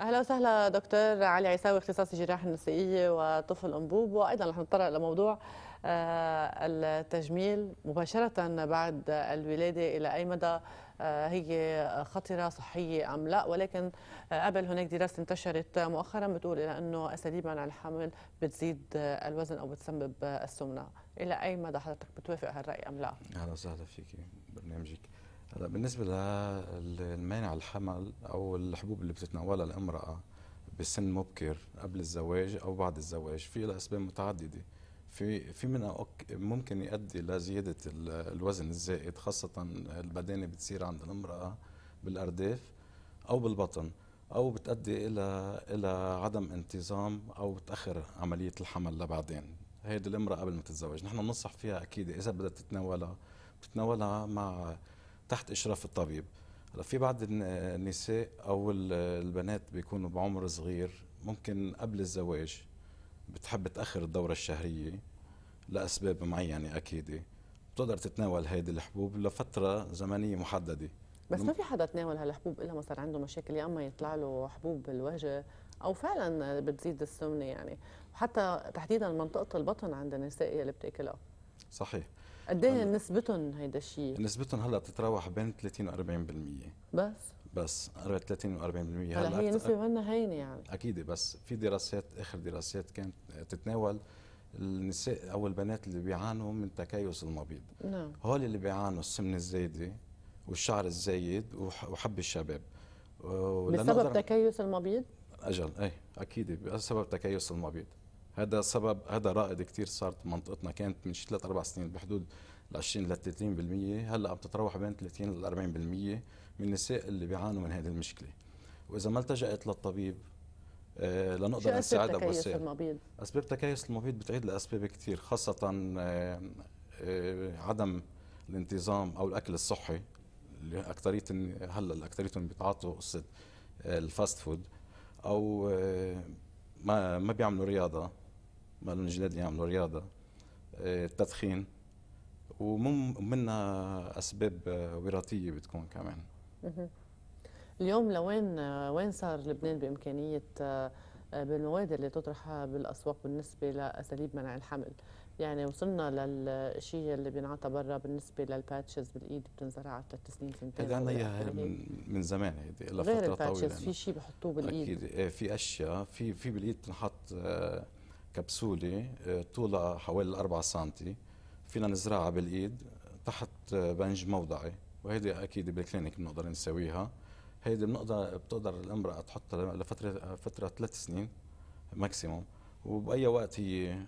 اهلا وسهلا دكتور علي عيساوي اختصاصي جراحه نسائيه وطفل انبوب وايضا رح نتطرق لموضوع آه، التجميل مباشره بعد الولاده الى اي مدى آه، هي خطره صحيه ام لا ولكن آه، قبل هناك دراسه انتشرت مؤخرا بتقول الى انه اساليب منع الحمل بتزيد الوزن او بتسبب السمنه الى اي مدى حضرتك بتوافق هالراي ام لا اهلا وسهلا فيكي برنامجك هلا بالنسبه للمانع الحمل او الحبوب اللي بتتناولها الامراه بسن مبكر قبل الزواج او بعد الزواج في لها اسباب متعدده في في منها ممكن يؤدي لزياده الوزن الزائد خاصه البدانه بتصير عند الامراه بالارداف او بالبطن او بتؤدي الى الى عدم انتظام او بتاخر عمليه الحمل لبعدين هيدي الامراه قبل ما تتزوج نحن بننصح فيها اكيد اذا بدها تتناولها بتتناولها مع تحت اشراف الطبيب هلا في بعض النساء او البنات بيكونوا بعمر صغير ممكن قبل الزواج بتحب تاخر الدوره الشهريه لاسباب معينه اكيد بتقدر تتناول هيدي الحبوب لفتره زمنيه محدده بس ما في حدا تناول هالحبوب الا ما صار عنده مشاكل يا اما يطلع له حبوب بالوجه او فعلا بتزيد السمنه يعني وحتى تحديدا منطقه البطن عند النساء اللي بتاكلها صحيح قد ايه نسبتهم هيدا الشيء؟ نسبتهم هلا بتتراوح بين 30 و40% بس بس 30 و40% هلا, هلا هي نسبه منا هينه يعني اكيد بس في دراسات اخر دراسات كانت تتناول النساء او البنات اللي بيعانوا من تكيس المبيض نعم هول اللي بيعانوا السمنه الزايده والشعر الزايد وحب الشباب بسبب تكيس المبيض؟ اجل ايه اكيد بسبب تكيس المبيض هذا سبب هذا رائد كثير صار منطقتنا كانت من شي ثلاث اربع سنين بحدود ال 20 لل 30% هلا عم تتراوح بين 30 لل 40% من النساء اللي بيعانوا من هذه المشكله واذا ما التجأت للطبيب آه، لنقدر نساعدها بوسائل المبيض اسباب تكيس المبيض بتعيد لاسباب كثير خاصه آه، آه، عدم الانتظام او الاكل الصحي اللي اكثريه هلا اكثريتهم بيتعاطوا قصه الفاست فود او ما ما بيعملوا رياضه لهم جداد يعملوا رياضه آه، التدخين ومنها اسباب وراثيه بتكون كمان اليوم لوين آه، وين صار لبنان بامكانيه آه، بالمواد اللي تطرح بالاسواق بالنسبه لاساليب منع الحمل يعني وصلنا للشيء اللي بينعطى برا بالنسبه للباتشز بالايد بتنزرع على ثلاث سنين سنتين هذا عندنا اياها من زمان هيدي لفتره غير الباتشز في يعني. شيء بحطوه بالايد اكيد في اشياء في في بالايد بتنحط آه كبسولة آه، طولها حوالي 4 سم فينا نزرعها بالإيد تحت آه، بنج موضعي وهيدي أكيد بالكلينيك بنقدر نسويها هيدي بنقدر بتقدر الامرأة تحطها لفترة فترة ثلاث سنين ماكسيموم وبأي وقت هي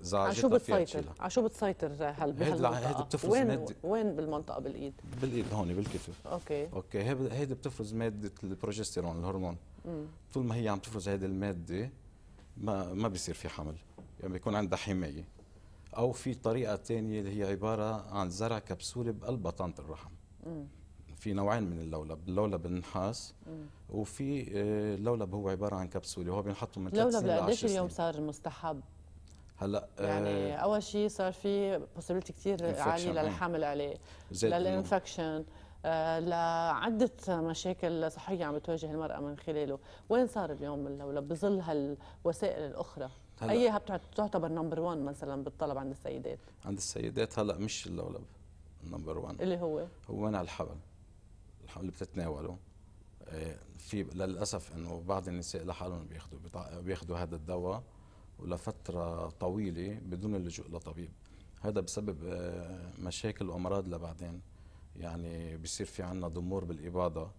زعجتها شو بتسيطر؟ على شو بتسيطر هل بهالمنطقة؟ هيدي بتفرز وين مادة وين بالمنطقة بالإيد؟ بالإيد هون بالكتف اوكي اوكي هيدي بتفرز مادة البروجستيرون الهرمون مم. طول ما هي عم تفرز هيدي المادة ما ما بيصير في حمل يعني بيكون عندها حمايه او في طريقه ثانيه اللي هي عباره عن زرع كبسوله بقلب بطانه الرحم مم. في نوعين من اللولب اللولب النحاس وفي آه، اللولب هو عباره عن كبسوله وهو بينحطوا من 3 سنين اللولب قديش اليوم صار مستحب هلا آه، يعني اول شيء صار في بوسيبلتي كثير عاليه للحمل عليه للانفكشن لعدة مشاكل صحية عم بتواجه المرأة من خلاله وين صار اليوم اللولب بظل هالوسائل الأخرى أيها بتعتبر نمبر 1 مثلا بالطلب عند السيدات عند السيدات هلأ مش اللولب نمبر 1 اللي هو هو منع الحبل الحبل اللي بتتناوله آه، في للاسف انه بعض النساء لحالهم بياخذوا بياخذوا هذا الدواء ولفتره طويله بدون اللجوء لطبيب هذا بسبب آه، مشاكل وامراض لبعدين يعني بصير في عندنا ضمور بالاباضه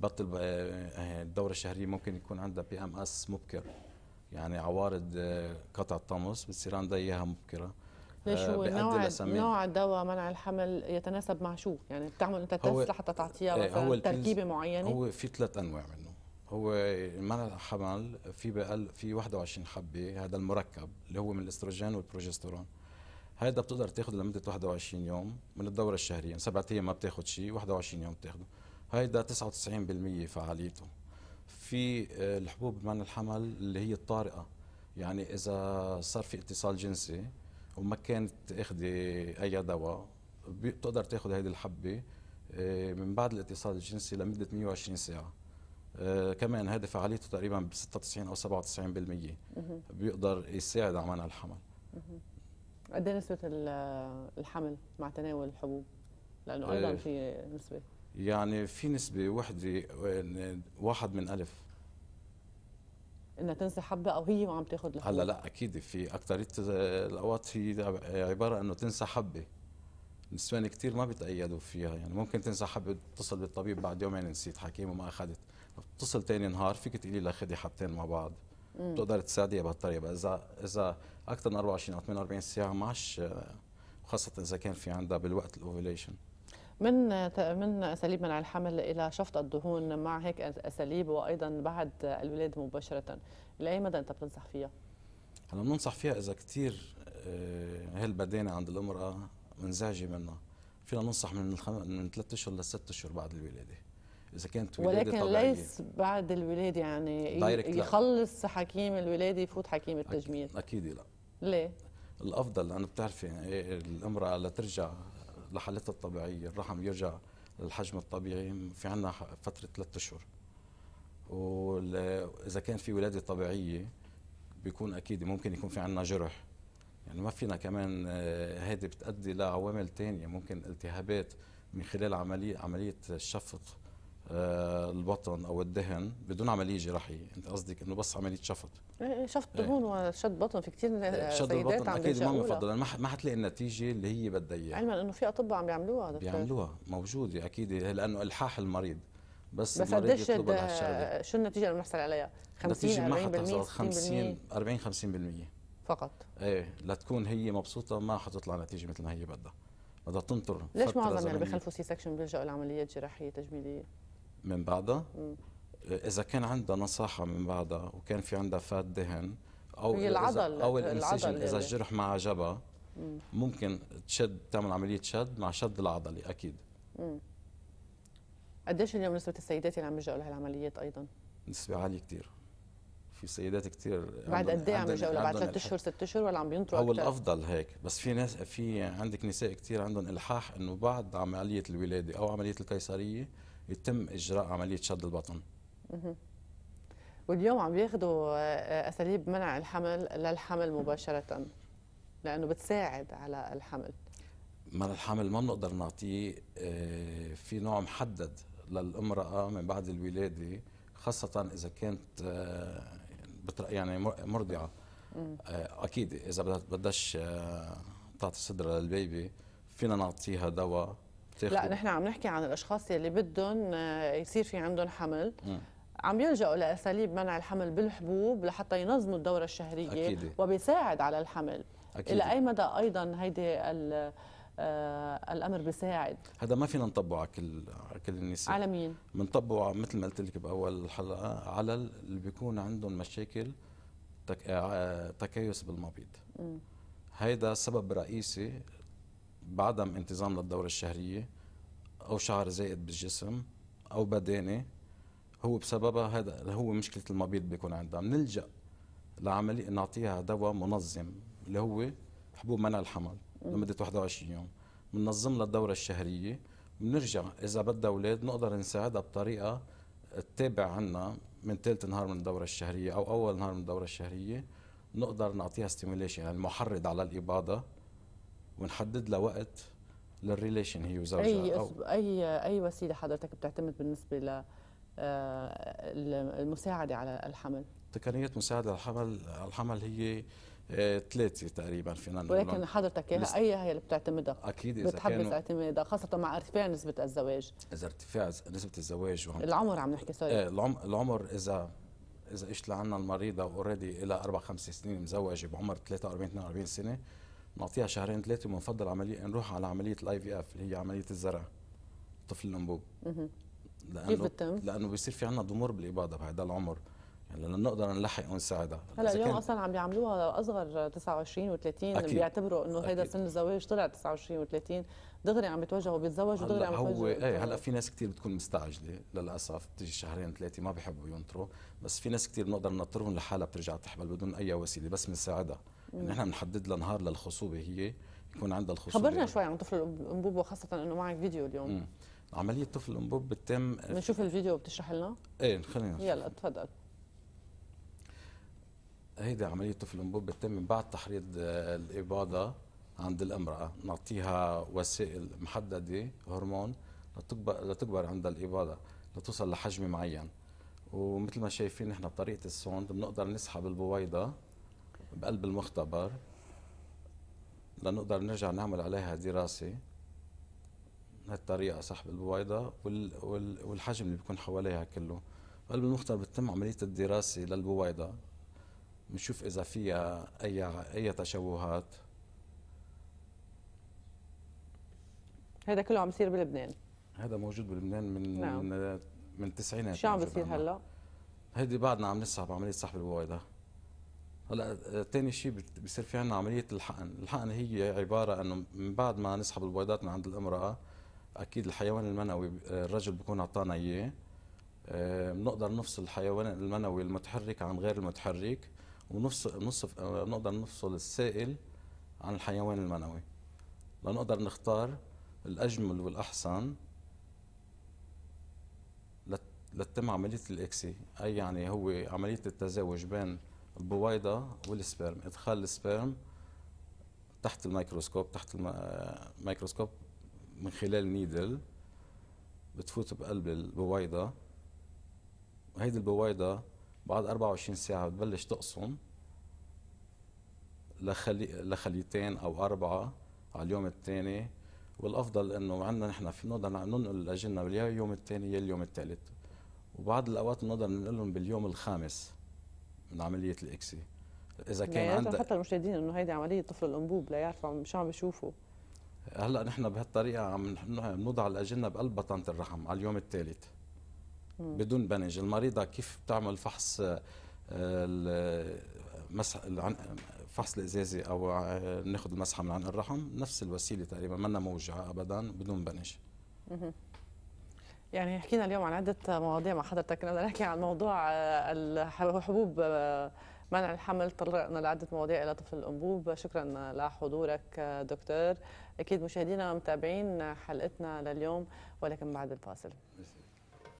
بطل آه، الدوره الشهريه ممكن يكون عندها بي ام اس مبكر يعني عوارض آه، قطع الطمس بتصير عندها اياها مبكره ليش آه، هو نوع نوع دواء منع الحمل يتناسب مع شو؟ يعني بتعمل انت تست لحتى تعطيها إيه، مثلا تركيبه معينه؟ هو في ثلاث انواع منه هو منع الحمل في بقل في 21 حبه هذا المركب اللي هو من الاستروجين والبروجسترون هيدا بتقدر تاخده لمده 21 يوم من الدوره الشهريه يعني سبعة ايام ما بتاخد شيء 21 يوم بتاخده هيدا 99% فعاليته في آه، الحبوب من الحمل اللي هي الطارئه يعني اذا صار في اتصال جنسي وما كانت اخذه اي دواء بتقدر تاخذ هيدي الحبه آه، من بعد الاتصال الجنسي لمده 120 ساعه آه، كمان هذا فعاليته تقريبا ب 96 او 97% بيقدر يساعد على منع الحمل قد ايه نسبه الحمل مع تناول الحبوب لانه ايضا إيه. في نسبه يعني في نسبه وحده واحد من ألف انها تنسى حبه او هي ما عم تاخذ الحبوب هلا لا اكيد في اكثر الاوقات هي عباره انه تنسى حبه نسوان كثير ما بيتأيدوا فيها يعني ممكن تنسى حبه تتصل بالطبيب بعد يومين نسيت حكيم وما اخذت بتصل ثاني نهار فيك تقولي لها خدي حبتين مع بعض بتقدر تساعديها بهالطريقه اذا اذا اكثر اه، من 24 او 48 ساعه معش خاصه اذا كان في عندها بالوقت الاوفيليشن من من اساليب منع الحمل الى شفط الدهون مع هيك اساليب وايضا بعد الولاده مباشره لاي مدى انت بتنصح فيها؟ هلا بننصح فيها اذا كثير هالبدانه اه، عند المراه منزعجه منها فينا ننصح من الخم... من ثلاث اشهر لست اشهر بعد الولاده اذا كانت ولاده ولكن طبيعيه ليس بعد الولاده يعني يخلص حكيم الولاده يفوت حكيم التجميل اكيد لا ليه؟ الافضل لانه بتعرفي يعني إيه، الامراه لترجع لحالتها الطبيعيه الرحم يرجع للحجم الطبيعي في عندنا فتره ثلاثة اشهر واذا كان في ولاده طبيعيه بيكون اكيد ممكن يكون في عندنا جرح يعني ما فينا كمان هيدي آه، بتؤدي لعوامل تانية ممكن التهابات من خلال عملية عملية الشفط آه، البطن او الدهن بدون عمليه جراحيه انت قصدك انه بس عمليه شفط إيه، إيه، شفط دهون إيه. وشد بطن في كثير شد البطن اكيد ما بفضل ما حتلاقي النتيجه اللي هي بدها اياها علما انه في اطباء عم بيعملوها دكتور بيعملوها موجوده اكيد لانه الحاح المريض بس بس قديش شو النتيجه اللي بنحصل عليها 50 40% ما 50 40 50% فقط ايه لتكون هي مبسوطه ما حتطلع نتيجه مثل ما هي بدها بدها تنطر ليش معظم اللي يعني بخلفوا سي سكشن بيلجأوا لعمليات جراحيه تجميليه من بعدها اذا كان عندها نصاحه من بعدها وكان في عندها فات دهن او هي العضل او الانسجن اذا يعني. الجرح ما عجبها ممكن تشد تعمل عمليه شد مع شد العضلي اكيد قديش اليوم نسبه السيدات اللي عم يلجأوا لهالعمليات ايضا نسبه عاليه كثير في سيدات كثير بعد قد ايه عم يلجأوا بعد ثلاث اشهر ست اشهر ولا عم بينطروا او الافضل هيك بس في ناس في عندك نساء كثير عندهم الحاح انه بعد عمليه الولاده او عمليه القيصريه يتم اجراء عمليه شد البطن واليوم عم ياخذوا آه، آه، اساليب منع الحمل للحمل مباشره لانه بتساعد على الحمل مال الحمل ما بنقدر نعطيه آه، في نوع محدد للامراه من بعد الولاده خاصه اذا كانت يعني مرضعه اكيد اذا بدهاش تعطي صدرها للبيبي فينا نعطيها دواء لا نحن عم نحكي عن الاشخاص يلي بدهم آه، يصير في عندهم حمل م. عم يلجأوا لأساليب منع الحمل بالحبوب لحتى ينظموا الدورة الشهرية أكيد. وبيساعد على الحمل أكيد. إلى أي مدى أيضا هيدي آه الامر بيساعد هذا ما فينا نطبقه على كل على كل النساء على مين؟ بنطبقه مثل ما قلت لك باول الحلقه على اللي بيكون عندهم مشاكل تك... آه، تكيس بالمبيض هيدا سبب رئيسي بعدم انتظام للدورة الشهرية أو شعر زائد بالجسم أو بدانة هو بسببها هذا هو مشكلة المبيض بيكون عندها بنلجأ لعملية نعطيها دواء منظم اللي هو حبوب منع الحمل لمدة 21 يوم بننظم لها الدورة الشهرية بنرجع إذا بدها أولاد نقدر نساعدها بطريقة تتابع عنا من ثالث نهار من الدورة الشهرية أو أول نهار من الدورة الشهرية نقدر نعطيها ستيميليشن يعني المحرض على الإباضة ونحدد لها وقت للريليشن هي وزوجها اي أو اي اي وسيله حضرتك بتعتمد بالنسبه ل آه، المساعده على الحمل تقنيه مساعده الحمل الحمل هي آه، ثلاثة تقريبا فينا نقول ولكن حضرتك اياها اي هي اللي بتعتمدها اكيد اذا بتحبذ اعتمادها خاصة مع ارتفاع نسبة الزواج اذا ارتفاع نسبة الزواج وهم العمر عم نحكي سوري ايه العمر اذا اذا اجت لعنا المريضة اوريدي لها اربع خمس سنين مزوجة بعمر 43 42 سنة نعطيها شهرين ثلاثه وبنفضل عمليه نروح على عمليه الاي في اف اللي هي عمليه الزرع طفل الانبوب لانه كيف لانه بيصير في عندنا ضمور بالاباضه بهذا العمر يعني لنقدر نلحق ونساعدها هلا اليوم اصلا عم بيعملوها اصغر 29 و30 بيعتبروا انه هيدا سن الزواج طلع 29 و30 دغري عم بيتوجهوا بيتزوجوا دغري عم هو ايه هلا في ناس كثير بتكون مستعجله للاسف بتيجي شهرين ثلاثه ما بحبوا ينطروا بس في ناس كثير بنقدر ننطرهم لحالها بترجع تحمل بدون اي وسيله بس بنساعدها ان احنا بنحدد لها نهار للخصوبه هي يكون عندها الخصوبه خبرنا شوي عن طفل الانبوب وخاصه انه معك فيديو اليوم مم. عمليه طفل الانبوب بتتم بنشوف الفيديو بتشرح لنا؟ ايه خلينا يلا تفضل هيدي عملية طفل الأنبوب بتتم من بعد تحريض آه، الإباضة عند الامرأة نعطيها وسائل محددة هرمون لتكبر, لتكبر عند الإباضة لتوصل لحجم معين ومثل ما شايفين نحن بطريقة السوند بنقدر نسحب البويضة بقلب المختبر لنقدر نرجع نعمل عليها دراسة هالطريقة سحب البويضة وال وال والحجم اللي بيكون حواليها كله بقلب المختبر بتتم عملية الدراسة للبويضة بنشوف إذا فيها أي أي تشوهات هذا كله عم يصير بلبنان هذا موجود بلبنان من نعم. من من التسعينات شو عم بيصير هلا؟ هيدي بعدنا عم نسحب عملية سحب البويضة هلا ثاني آه، شيء بصير في عندنا عمليه الحقن، الحقن هي عباره انه من بعد ما نسحب البويضات من عند الامراه اكيد الحيوان المنوي آه، الرجل بيكون اعطانا اياه آه، بنقدر نفصل الحيوان المنوي المتحرك عن غير المتحرك ونفصل نصف بنقدر نفصل السائل عن الحيوان المنوي لنقدر نختار الاجمل والاحسن لتتم عمليه الاكسي اي يعني هو عمليه التزاوج بين البويضه والسبرم ادخال السبرم تحت الميكروسكوب تحت الميكروسكوب من خلال نيدل بتفوت بقلب البويضه هيدي البويضه بعد 24 ساعه بتبلش تقصم لخلي لخليتين او اربعه على اليوم الثاني والافضل انه عندنا نحن في نقدر ننقل الاجنه يا اليوم الثاني يا اليوم الثالث وبعض الاوقات بنقدر ننقلهم باليوم الخامس من عمليه الاكسي اذا كان عندك حتى المشاهدين انه هيدي عمليه طفل الانبوب لا يعرفوا شو عم بيشوفوا هلا نحن بهالطريقه عم نوضع الاجنه بقلب بطانه الرحم على اليوم الثالث بدون بنج المريضه كيف بتعمل فحص آه، مسح فحص الازازه او ناخذ المسحه من عن الرحم نفس الوسيله تقريبا منا موجعه ابدا بدون بنج يعني حكينا اليوم عن عدة مواضيع مع حضرتك بدنا نحكي عن موضوع آه، حبوب آه، منع الحمل تطرقنا لعدة مواضيع إلى طفل الأنبوب شكرا لحضورك آه، دكتور أكيد مشاهدينا متابعين حلقتنا لليوم ولكن بعد الفاصل